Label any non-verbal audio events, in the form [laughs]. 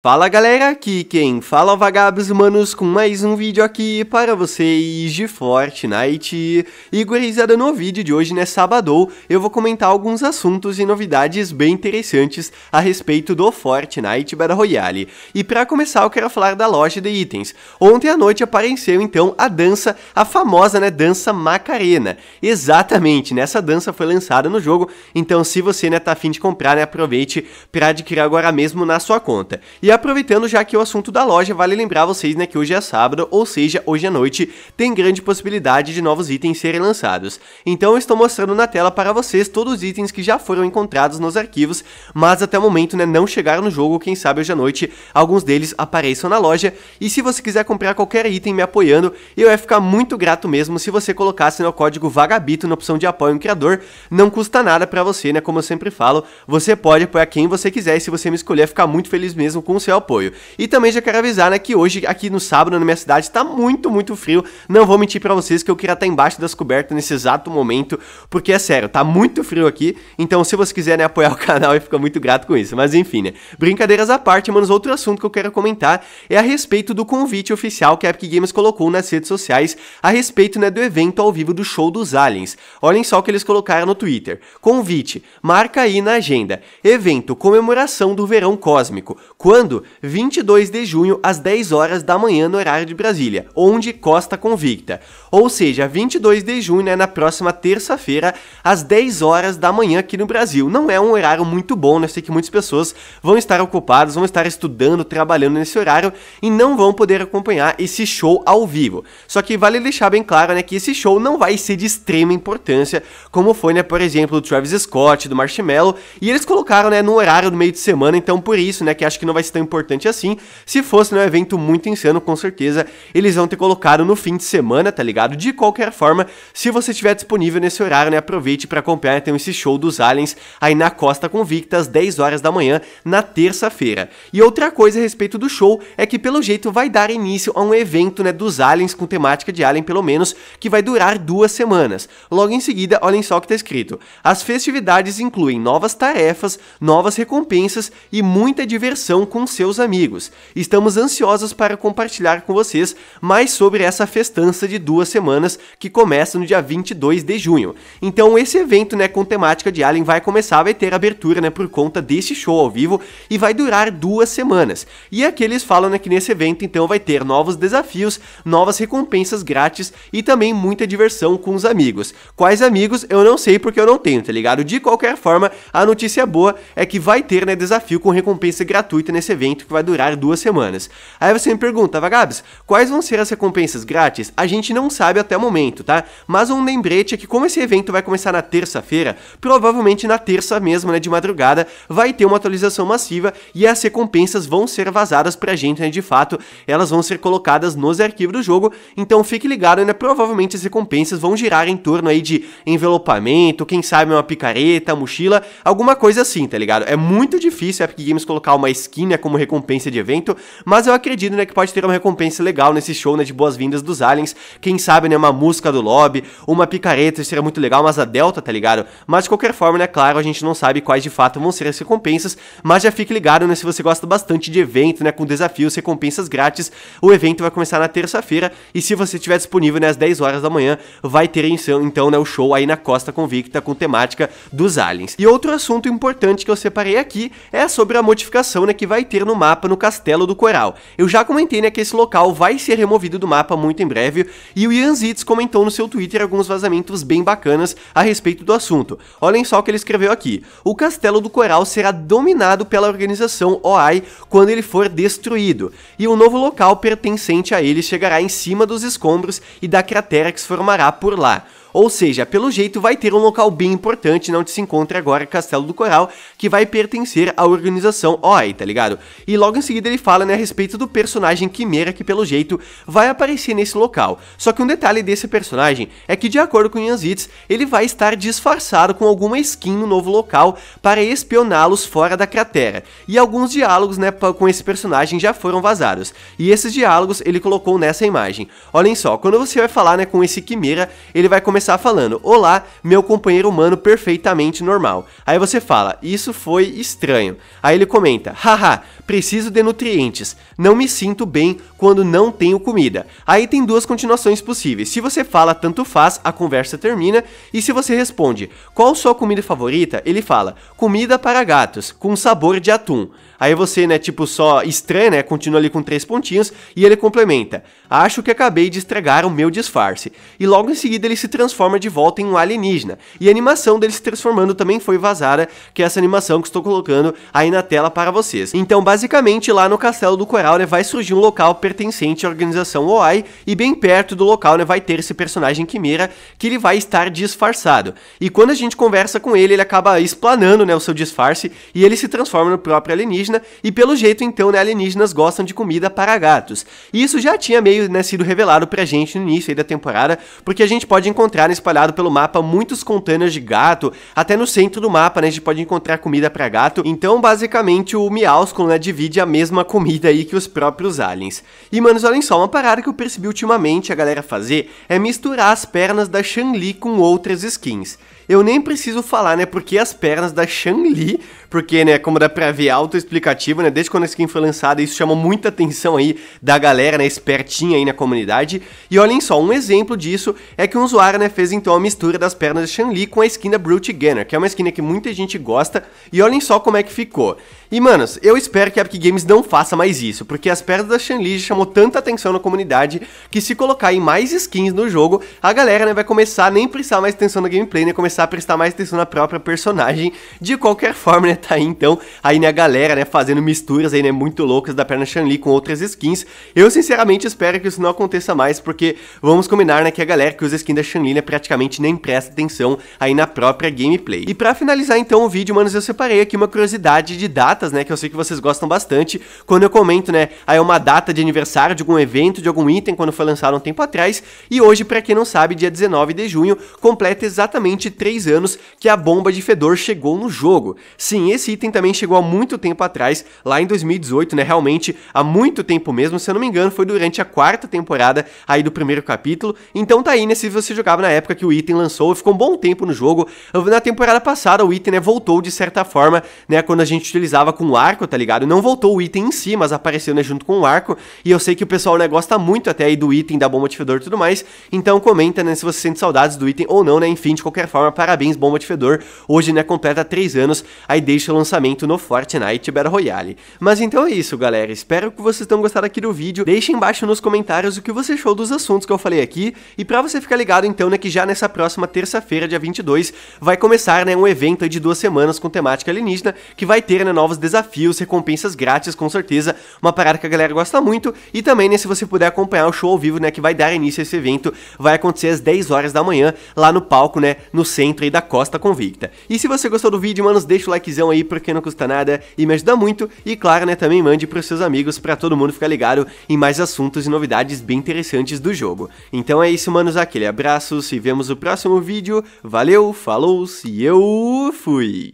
Fala galera, aqui quem fala é vagabos humanos com mais um vídeo aqui para vocês de Fortnite. E gurizada, no vídeo de hoje, né, sábado, eu vou comentar alguns assuntos e novidades bem interessantes a respeito do Fortnite Battle Royale. E para começar, eu quero falar da loja de itens. Ontem à noite apareceu então a dança, a famosa, né, dança Macarena. Exatamente, nessa né, dança foi lançada no jogo, então se você, né, tá afim de comprar, né, aproveite para adquirir agora mesmo na sua conta. E e aproveitando já que o assunto da loja, vale lembrar vocês né, que hoje é sábado, ou seja, hoje à noite, tem grande possibilidade de novos itens serem lançados. Então eu estou mostrando na tela para vocês todos os itens que já foram encontrados nos arquivos, mas até o momento né, não chegaram no jogo, quem sabe hoje à noite alguns deles apareçam na loja. E se você quiser comprar qualquer item me apoiando, eu ia ficar muito grato mesmo se você colocasse no código VAGABITO na opção de apoio ao criador, não custa nada para você, né, como eu sempre falo, você pode apoiar quem você quiser e se você me escolher ficar muito feliz mesmo com seu apoio. E também já quero avisar, né, que hoje aqui no sábado na minha cidade tá muito, muito frio. Não vou mentir para vocês que eu queria estar embaixo das cobertas nesse exato momento, porque é sério, tá muito frio aqui. Então, se vocês quiserem [laughs] apoiar o canal, eu fico muito grato com isso. Mas enfim, né? Brincadeiras à parte, mano, outro assunto que eu quero comentar é a respeito do convite oficial que a Epic Games colocou nas redes sociais a respeito, né, do evento ao vivo do show dos aliens. Olhem só o que eles colocaram no Twitter. Convite, marca aí na agenda. Evento comemoração do verão cósmico. Quando 22 de junho às 10 horas da manhã no horário de Brasília, onde Costa convicta. Ou seja, 22 de junho é na próxima terça-feira às 10 horas da manhã aqui no Brasil. Não é um horário muito bom, né? Eu sei que muitas pessoas vão estar ocupadas, vão estar estudando, trabalhando nesse horário e não vão poder acompanhar esse show ao vivo. Só que vale deixar bem claro, né, que esse show não vai ser de extrema importância, como foi, né, por exemplo, do Travis Scott, do Marshmello, e eles colocaram, né, no horário do meio de semana, então por isso, né, que acho que não vai ser tão importante assim. Se fosse né, um evento muito insano, com certeza eles vão ter colocado no fim de semana, tá ligado? De qualquer forma, se você estiver disponível nesse horário, né, aproveite para acompanhar então esse show dos aliens aí na Costa Convicta às 10 horas da manhã na terça-feira. E outra coisa a respeito do show é que pelo jeito vai dar início a um evento, né, dos aliens com temática de alien pelo menos, que vai durar duas semanas. Logo em seguida, olhem só o que tá escrito. As festividades incluem novas tarefas, novas recompensas e muita diversão com seus amigos. Estamos ansiosos para compartilhar com vocês mais sobre essa festança de duas semanas que começa no dia 22 de junho. Então esse evento, né, com temática de Alien vai começar, vai ter abertura, né, por conta desse show ao vivo e vai durar duas semanas. E aqui eles falam, né, que nesse evento então vai ter novos desafios, novas recompensas grátis e também muita diversão com os amigos. Quais amigos? Eu não sei porque eu não tenho, tá ligado? De qualquer forma, a notícia boa é que vai ter, né, desafio com recompensa gratuita nesse evento evento que vai durar duas semanas. Aí você me pergunta, Vagabes, quais vão ser as recompensas grátis? A gente não sabe até o momento, tá? Mas um lembrete é que como esse evento vai começar na terça-feira, provavelmente na terça mesmo, né, de madrugada, vai ter uma atualização massiva e as recompensas vão ser vazadas pra gente, né, de fato, elas vão ser colocadas nos arquivos do jogo, então fique ligado, né, provavelmente as recompensas vão girar em torno aí de envelopamento, quem sabe uma picareta, mochila, alguma coisa assim, tá ligado? É muito difícil a Epic Games colocar uma skin, né, como recompensa de evento, mas eu acredito, né, que pode ter uma recompensa legal nesse show, né, de boas-vindas dos aliens, quem sabe, né, uma música do lobby, uma picareta, isso seria muito legal, mas a Delta, tá ligado? Mas de qualquer forma, né, claro, a gente não sabe quais de fato vão ser as recompensas, mas já fique ligado, né, se você gosta bastante de evento, né, com desafios, recompensas grátis, o evento vai começar na terça-feira, e se você estiver disponível, né, às 10 horas da manhã, vai ter então, então, né, o show aí na Costa Convicta com temática dos aliens. E outro assunto importante que eu separei aqui é sobre a modificação, né, que vai ter no mapa no Castelo do Coral. Eu já comentei né, que esse local vai ser removido do mapa muito em breve, e o Ian Zitz comentou no seu Twitter alguns vazamentos bem bacanas a respeito do assunto. Olhem só o que ele escreveu aqui. O Castelo do Coral será dominado pela organização OI quando ele for destruído, e um novo local pertencente a ele chegará em cima dos escombros e da cratera que se formará por lá. Ou seja, pelo jeito vai ter um local bem importante onde se encontra agora Castelo do Coral, que vai pertencer à organização OI, tá ligado? E logo em seguida ele fala né, a respeito do personagem Quimera, que pelo jeito vai aparecer nesse local. Só que um detalhe desse personagem é que, de acordo com Yanzitz, ele vai estar disfarçado com alguma skin no novo local para espioná-los fora da cratera. E alguns diálogos né, com esse personagem já foram vazados. E esses diálogos ele colocou nessa imagem. Olhem só, quando você vai falar né, com esse Quimera, ele vai começar começar falando: Olá, meu companheiro humano perfeitamente normal. Aí você fala: Isso foi estranho. Aí ele comenta: Haha, preciso de nutrientes. Não me sinto bem quando não tenho comida. Aí tem duas continuações possíveis. Se você fala tanto faz, a conversa termina. E se você responde: Qual sua comida favorita? Ele fala: Comida para gatos, com sabor de atum. Aí você, né, tipo só estranha, né, continua ali com três pontinhos e ele complementa: Acho que acabei de estragar o meu disfarce. E logo em seguida ele se transforma transforma de volta em um alienígena. E a animação dele se transformando também foi vazada, que é essa animação que estou colocando aí na tela para vocês. Então, basicamente, lá no castelo do coral, né, vai surgir um local pertencente à organização OI, e bem perto do local, né, vai ter esse personagem Quimera, que ele vai estar disfarçado. E quando a gente conversa com ele, ele acaba explanando, né, o seu disfarce, e ele se transforma no próprio alienígena, e pelo jeito, então, né, alienígenas gostam de comida para gatos. E isso já tinha meio, né, sido revelado pra gente no início aí da temporada, porque a gente pode encontrar encontraram espalhado pelo mapa muitos containers de gato, até no centro do mapa, né, a gente pode encontrar comida para gato, então basicamente o Miauscon, né, divide a mesma comida aí que os próprios aliens. E, manos, olhem só, uma parada que eu percebi ultimamente a galera fazer é misturar as pernas da Shanli com outras skins. Eu nem preciso falar, né, porque as pernas da Shang-Li, porque, né, como dá pra ver, auto-explicativo, né, desde quando a skin foi lançada, isso chama muita atenção aí da galera, né, espertinha aí na comunidade. E olhem só, um exemplo disso é que um usuário, né, fez então a mistura das pernas da Shang-Li com a skin da Brute Gunner, que é uma skin que muita gente gosta, e olhem só como é que ficou. E, manos, eu espero que a Epic Games não faça mais isso, porque as perdas da Shanli chamou tanta atenção na comunidade que se colocar em mais skins no jogo, a galera né, vai começar a nem prestar mais atenção na gameplay, né, começar a prestar mais atenção na própria personagem. De qualquer [laughs] forma, né, tá aí então, aí né, a galera, né, fazendo misturas aí, né, muito loucas da perna Shanli com outras skins. Eu, sinceramente, espero que isso não aconteça mais, porque vamos combinar, né, que a galera que usa skin da Shanli, né, praticamente nem presta atenção aí na própria gameplay. E para finalizar então o vídeo, manos, eu separei aqui uma curiosidade de datas datas, né, que eu sei que vocês gostam bastante. Quando eu comento, né, aí é uma data de aniversário de algum evento, de algum item, quando foi lançado um tempo atrás. E hoje, para quem não sabe, dia 19 de junho, completa exatamente 3 anos que a bomba de fedor chegou no jogo. Sim, esse item também chegou há muito tempo atrás, lá em 2018, né, realmente há muito tempo mesmo, se eu não me engano, foi durante a quarta temporada aí do primeiro capítulo. Então tá aí, né, se você jogava na época que o item lançou, ficou um bom tempo no jogo. Na temporada passada, o item, né, voltou de certa forma, né, quando a gente utilizava tava com o arco, tá ligado? Não voltou o item em si, mas apareceu né, junto com o arco. E eu sei que o pessoal né, gosta muito até aí do item, da Bom ativador e tudo mais. Então comenta né, se você sente saudades do item ou não, né? Enfim, de qualquer forma, parabéns, Bom ativador Hoje né, completa 3 anos, aí deixa o lançamento no Fortnite Battle Royale. Mas então é isso, galera. Espero que vocês tenham gostado aqui do vídeo. Deixem embaixo nos comentários o que você achou dos assuntos que eu falei aqui. E pra você ficar ligado, então, né, que já nessa próxima terça-feira, dia 22, vai começar né, um evento de duas semanas com temática alienígena, que vai ter né, novos desafios, recompensas grátis, com certeza, uma parada que a galera gosta muito. E também, né, se você puder acompanhar o show ao vivo, né, que vai dar início a esse evento, vai acontecer às 10 horas da manhã, lá no palco, né, no centro aí da Costa Convicta. E se você gostou do vídeo, manos, deixa o likezão aí, porque não custa nada e me ajuda muito. E claro, né, também mande pros seus amigos, para todo mundo ficar ligado em mais assuntos e novidades bem interessantes do jogo. Então é isso, manos, aquele abraço, se vemos no próximo vídeo, valeu, falou, se eu fui!